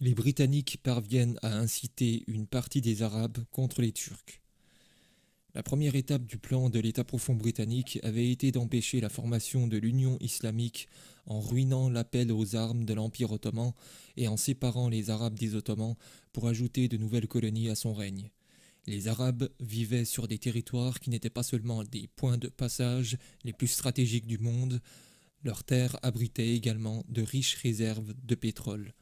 les Britanniques parviennent à inciter une partie des Arabes contre les Turcs. La première étape du plan de l'État profond britannique avait été d'empêcher la formation de l'Union islamique en ruinant l'appel aux armes de l'Empire ottoman et en séparant les Arabes des Ottomans pour ajouter de nouvelles colonies à son règne. Les Arabes vivaient sur des territoires qui n'étaient pas seulement des points de passage les plus stratégiques du monde, leurs terres abritaient également de riches réserves de pétrole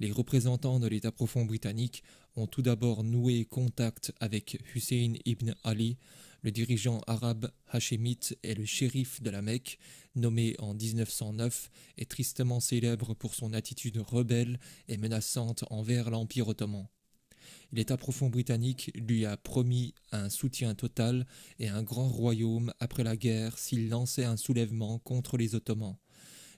les représentants de l'État profond britannique ont tout d'abord noué contact avec Hussein ibn Ali, le dirigeant arabe hachémite et le shérif de la Mecque, nommé en 1909 et tristement célèbre pour son attitude rebelle et menaçante envers l'Empire ottoman. L'État profond britannique lui a promis un soutien total et un grand royaume après la guerre s'il lançait un soulèvement contre les Ottomans.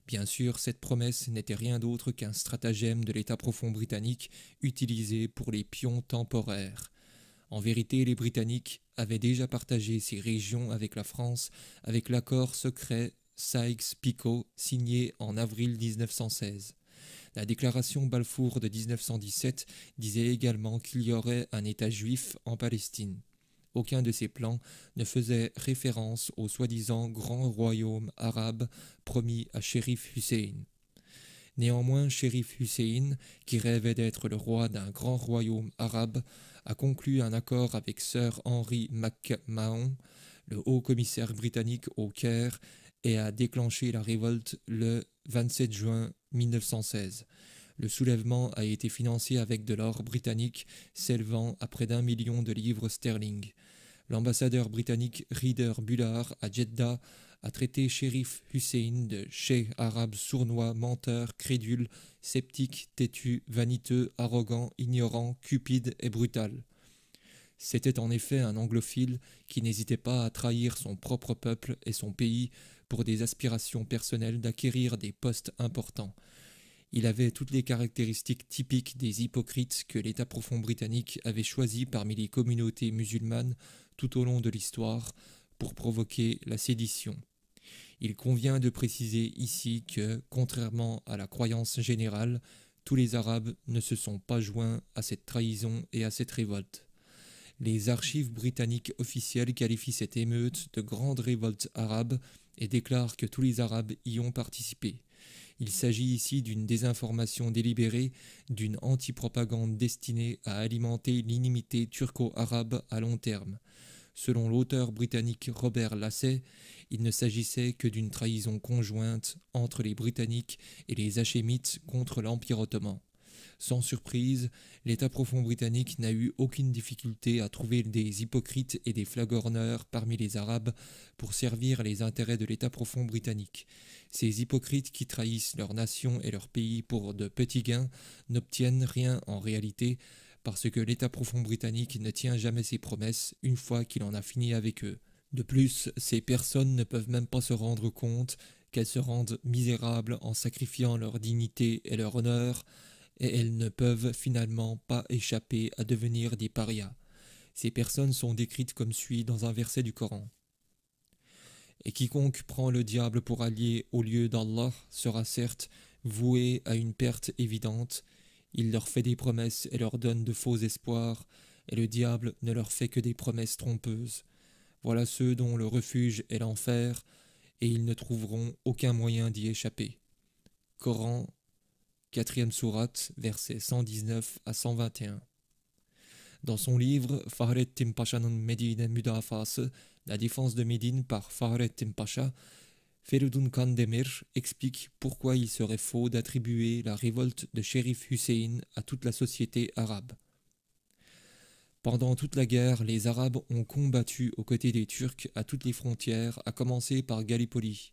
Bien sûr, cette promesse n'était rien d'autre qu'un stratagème de l'État profond britannique utilisé pour les pions temporaires. En vérité, les Britanniques avaient déjà partagé ces régions avec la France avec l'accord secret Sykes-Picot signé en avril 1916. La déclaration Balfour de 1917 disait également qu'il y aurait un État juif en Palestine aucun de ces plans ne faisait référence au soi-disant grand royaume arabe promis à Shérif Hussein. Néanmoins, Shérif Hussein, qui rêvait d'être le roi d'un grand royaume arabe, a conclu un accord avec Sir Henry MacMahon, le haut commissaire britannique au Caire, et a déclenché la révolte le 27 juin 1916. Le soulèvement a été financé avec de l'or britannique s'élevant à près d'un million de livres sterling. L'ambassadeur britannique Reader Bullard à Jeddah a traité shérif Hussein de Cheikh arabe sournois, menteur, crédule, sceptique, têtu, vaniteux, arrogant, ignorant, cupide et brutal. C'était en effet un anglophile qui n'hésitait pas à trahir son propre peuple et son pays pour des aspirations personnelles d'acquérir des postes importants. Il avait toutes les caractéristiques typiques des hypocrites que l'État profond britannique avait choisis parmi les communautés musulmanes tout au long de l'histoire pour provoquer la sédition. Il convient de préciser ici que, contrairement à la croyance générale, tous les Arabes ne se sont pas joints à cette trahison et à cette révolte. Les archives britanniques officielles qualifient cette émeute de grande révolte arabe et déclarent que tous les Arabes y ont participé. Il s'agit ici d'une désinformation délibérée, d'une antipropagande destinée à alimenter l'inimité turco-arabe à long terme. Selon l'auteur britannique Robert Lasset, il ne s'agissait que d'une trahison conjointe entre les Britanniques et les Hachémites contre l'Empire ottoman. Sans surprise, l'État profond britannique n'a eu aucune difficulté à trouver des hypocrites et des flagorneurs parmi les Arabes pour servir les intérêts de l'État profond britannique. Ces hypocrites qui trahissent leur nation et leur pays pour de petits gains n'obtiennent rien en réalité parce que l'État profond britannique ne tient jamais ses promesses une fois qu'il en a fini avec eux. De plus, ces personnes ne peuvent même pas se rendre compte qu'elles se rendent misérables en sacrifiant leur dignité et leur honneur et elles ne peuvent finalement pas échapper à devenir des parias. Ces personnes sont décrites comme suit dans un verset du Coran. Et quiconque prend le diable pour allié au lieu d'Allah sera certes voué à une perte évidente. Il leur fait des promesses et leur donne de faux espoirs, et le diable ne leur fait que des promesses trompeuses. Voilà ceux dont le refuge est l'enfer, et ils ne trouveront aucun moyen d'y échapper. Coran quatrième sourate, versets 119 à 121. Dans son livre Fahret non Medine Mudafas, La défense de Médine par Fahret Pasha, Feridun Kandemir explique pourquoi il serait faux d'attribuer la révolte de Shérif Hussein à toute la société arabe. Pendant toute la guerre, les Arabes ont combattu aux côtés des Turcs à toutes les frontières, à commencer par Gallipoli.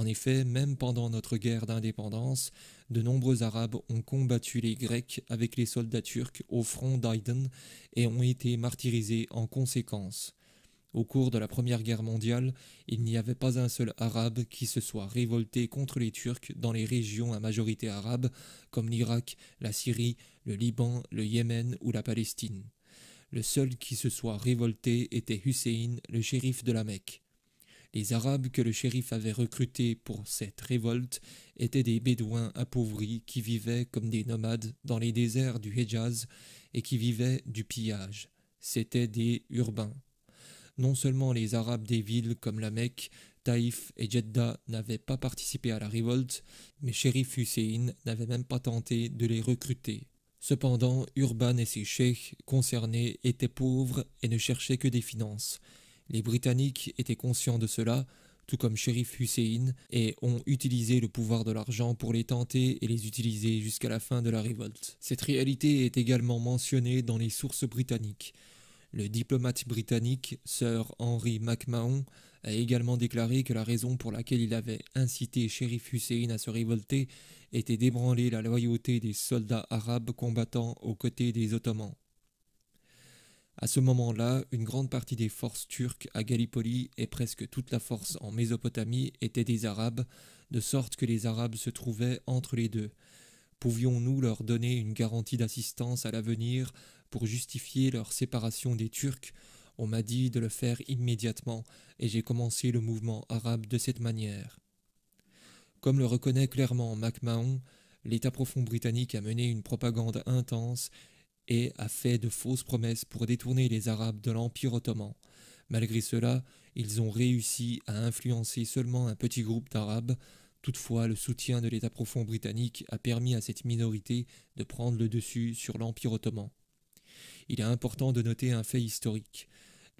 En effet, même pendant notre guerre d'indépendance, de nombreux Arabes ont combattu les Grecs avec les soldats turcs au front d'Aïden et ont été martyrisés en conséquence. Au cours de la Première Guerre mondiale, il n'y avait pas un seul Arabe qui se soit révolté contre les Turcs dans les régions à majorité arabe, comme l'Irak, la Syrie, le Liban, le Yémen ou la Palestine. Le seul qui se soit révolté était Hussein, le shérif de la Mecque. Les Arabes que le shérif avait recrutés pour cette révolte étaient des Bédouins appauvris qui vivaient comme des nomades dans les déserts du Hejaz et qui vivaient du pillage. C'étaient des urbains. Non seulement les Arabes des villes comme la Mecque, Taïf et Jeddah n'avaient pas participé à la révolte, mais shérif Hussein n'avait même pas tenté de les recruter. Cependant, Urban et ses cheikhs concernés étaient pauvres et ne cherchaient que des finances. Les Britanniques étaient conscients de cela, tout comme shérif Hussein, et ont utilisé le pouvoir de l'argent pour les tenter et les utiliser jusqu'à la fin de la révolte. Cette réalité est également mentionnée dans les sources britanniques. Le diplomate britannique Sir Henry McMahon a également déclaré que la raison pour laquelle il avait incité shérif Hussein à se révolter était d'ébranler la loyauté des soldats arabes combattant aux côtés des Ottomans. À ce moment-là, une grande partie des forces turques à Gallipoli et presque toute la force en Mésopotamie étaient des Arabes, de sorte que les Arabes se trouvaient entre les deux. Pouvions-nous leur donner une garantie d'assistance à l'avenir pour justifier leur séparation des Turcs On m'a dit de le faire immédiatement, et j'ai commencé le mouvement arabe de cette manière. Comme le reconnaît clairement MacMahon, l'État profond britannique a mené une propagande intense et a fait de fausses promesses pour détourner les Arabes de l'Empire ottoman. Malgré cela, ils ont réussi à influencer seulement un petit groupe d'Arabes. Toutefois, le soutien de l'État profond britannique a permis à cette minorité de prendre le dessus sur l'Empire ottoman. Il est important de noter un fait historique.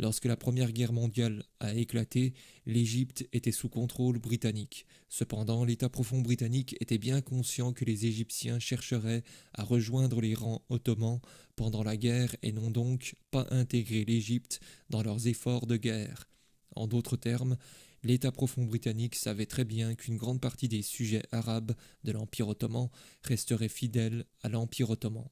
Lorsque la Première Guerre mondiale a éclaté, l'Égypte était sous contrôle britannique. Cependant, l'état profond britannique était bien conscient que les Égyptiens chercheraient à rejoindre les rangs ottomans pendant la guerre et n'ont donc pas intégré l'Égypte dans leurs efforts de guerre. En d'autres termes, l'état profond britannique savait très bien qu'une grande partie des sujets arabes de l'Empire ottoman resterait fidèle à l'Empire ottoman.